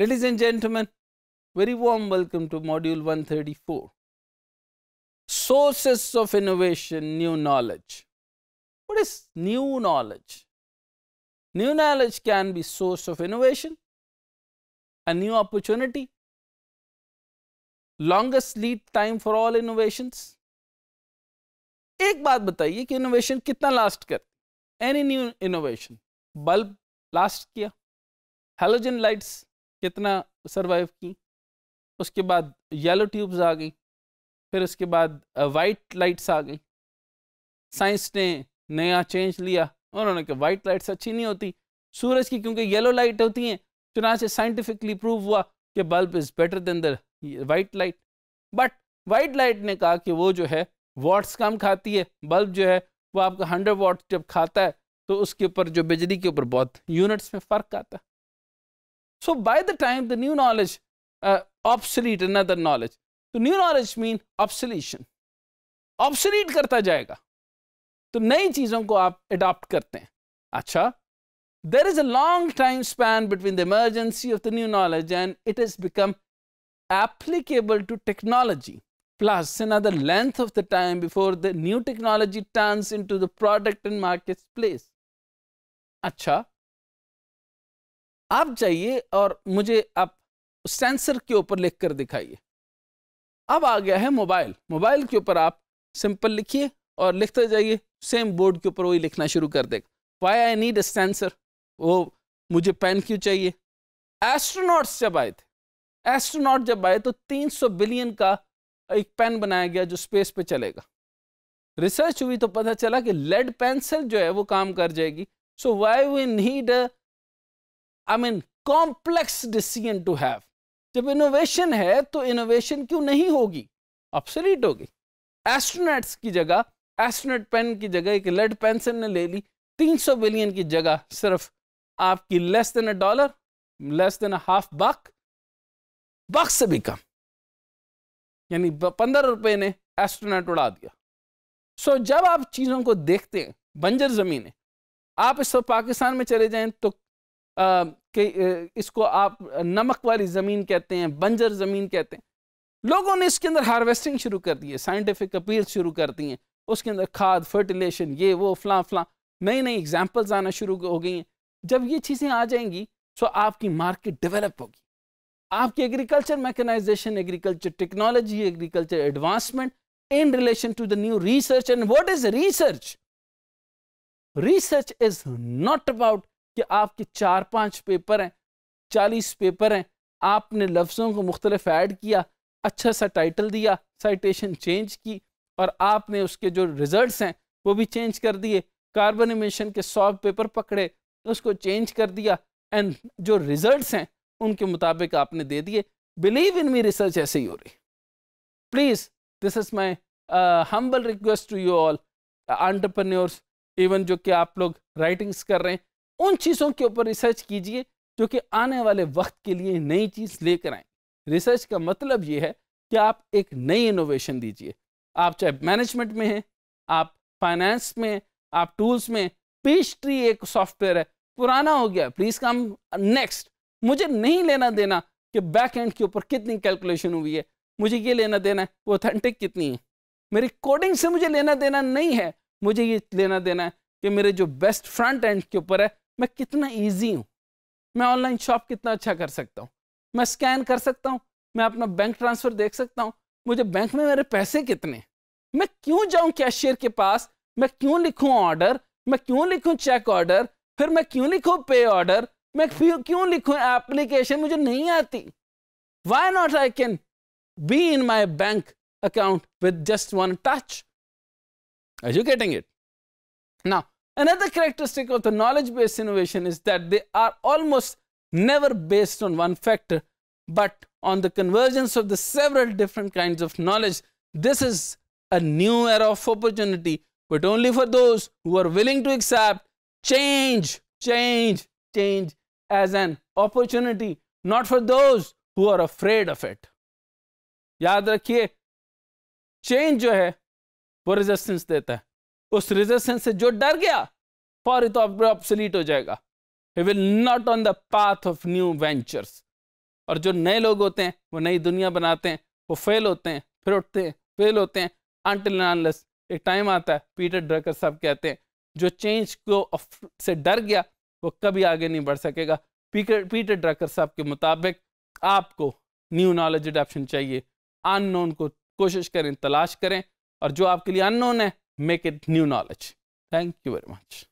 Ladies and gentlemen, very warm welcome to module 134. Sources of innovation, new knowledge. What is new knowledge? New knowledge can be source of innovation, a new opportunity, longest lead time for all innovations. एक बात बताइए innovation, innovation कितना last कर Any new innovation, bulb last किया halogen lights. कितना survive की उसके बाद येलो ट्यूब्स आ गई फिर उसके बाद वाइट लाइट्स आ गई साइंस ने नया चेंज लिया उन्होंने कहा वाइट लाइट्स अच्छी नहीं होती सूरज की क्योंकि येलो लाइट होती हैं चुनाचे साइंटिफिकली प्रूव हुआ कि bulb is better than their white light but white light ने कहा कि वो जो है वाट्स कम खाती है बल्ब जो है वो आपका हंड्रेड वाट जब खाता है तो उसके ऊपर जो बिजली के ऊपर बहुत यूनिट्स में फ़र्क आता है So, by the time the new knowledge uh, obsolete another knowledge. So, new knowledge means obsolescence. Obsolete करता जाएगा तो नई चीज़ों को आप adopt करते हैं अच्छा there is a long time span between the emergency of the new knowledge and it has become applicable to technology plus another length of the time before the new technology turns into the product and marketplace. Acha, आप जाइए और मुझे आप sensor के ऊपर लिख कर दिखाइए अब आ गया है मोबाइल मोबाइल के ऊपर आप सिंपल लिखिए और लिखते जाइए सेम बोर्ड के ऊपर वही लिखना शुरू कर देगा why I need a sensor वो मुझे पेन क्यों चाहिए एस्ट्रोनॉट्स जब आए थे एस्ट्रोनॉट जब आए तो 300 बिलियन का एक पेन बनाया गया जो स्पेस पे चलेगा रिसर्च हुई तो पता चला कि लेड पेंसिल जो है वो काम कर जाएगी so why we need a I mean complex decision to have जब इनोवेशन है तो इनोवेशन क्यों नहीं होगी ऑप्शनिट होगी एस्ट्रोनेट्स की जगह एस्ट्रोनेट पेन की जगह एक लेड पेंसिल ने ले ली 300 बिलियन की जगह सिर्फ आपकी less than a dollar less than a half buck buck से भी कम यानी पंद्रह रुपए ने एस्ट्रोनेट उड़ा दिया सो so, जब आप चीज़ों को देखते हैं बंजर ज़मीनें आप इस वक्त पाकिस्तान में चले जाएं तो कि इसको आप नमक वाली ज़मीन कहते हैं बंजर ज़मीन कहते हैं लोगों ने इसके अंदर हार्वेस्टिंग शुरू कर दी है साइंटिफिक अपील शुरू कर दी हैं उसके अंदर खाद फर्टिलेशन ये वो फलां फलां नई नई एग्जाम्पल्स आना शुरू हो गई हैं जब ये चीज़ें आ जाएंगी तो आपकी मार्केट डेवलप होगी आपकी agriculture mechanisation agriculture technology agriculture advancement in relation to the new research and what is research research is not about कि आपके चार पाँच पेपर हैं चालीस पेपर हैं आपने लफ्ज़ों को मुख्तलफ ऐड किया अच्छा सा टाइटल दिया साइटेशन चेंज की और आपने उसके जो रिज़ल्ट हैं वो भी चेंज कर दिए कार्बन इमेशन के सौ पेपर पकड़े उसको चेंज कर दिया एंड जो रिज़ल्ट हैं उनके मुताबिक आपने दे दिए बिलीव इन मी रिसर्च ऐसे ही हो रही please this is my humble request to you all entrepreneurs even जो कि आप लोग राइटिंग्स कर रहे हैं उन चीज़ों के ऊपर रिसर्च कीजिए जो कि आने वाले वक्त के लिए नई चीज़ लेकर आए रिसर्च का मतलब ये है कि आप एक नई इनोवेशन दीजिए आप चाहे मैनेजमेंट में हैं आप फाइनेंस में आप टूल्स में पेस्ट्री एक सॉफ्टवेयर है पुराना हो गया प्लीज़ कम नेक्स्ट मुझे नहीं लेना देना कि बैक एंड के ऊपर कितनी कैलकुलेशन हुई है मुझे ये लेना देना है वो ऑथेंटिक कितनी है मेरी कोडिंग से मुझे लेना देना नहीं है मुझे ये लेना देना है कि मेरे जो बेस्ट फ्रंट एंड के ऊपर है मैं कितना ईजी हूँ मैं ऑनलाइन शॉप कितना अच्छा कर सकता हूँ मैं स्कैन कर सकता हूँ मैं अपना बैंक ट्रांसफर देख सकता हूँ मुझे बैंक में मेरे पैसे कितने मैं क्यों जाऊँ कैशियर के पास मैं क्यों लिखूँ ऑर्डर मैं क्यों लिखूँ चेक ऑर्डर फिर मैं क्यों लिखूँ पे ऑर्डर मैं क्यों लिखूँ एप्लीकेशन मुझे नहीं आती why not I can be in my bank account with just one touch educating it ना Another characteristic of the knowledge based innovation is that they are almost never based on one factor, but on the convergence of the several different kinds of knowledge. This is a new era of opportunity, but only for those who are willing to accept change, change, change as an opportunity, not for those who are afraid of it. Yaad rakhiye, change jo hai, वो resistance देता उस रिजेशन से जो डर गया फौरी तौर पर ऑप्सलीट हो जाएगा he will not on the path of new ventures और जो नए लोग होते हैं वो नई दुनिया बनाते हैं वो फेल होते हैं फिर उठते हैं फेल होते हैं आंटिल नानलेस एक टाइम आता है पीटर ड्रकर साहब कहते हैं जो चेंज को से डर गया वो कभी आगे नहीं बढ़ सकेगा पीटर पीटर ड्रकर साहब के मुताबिक आपको न्यू नॉलेज अडेप्शन चाहिए अननोन को कोशिश करें तलाश करें और जो आपके लिए अननोन है make it new knowledge. Thank you very much.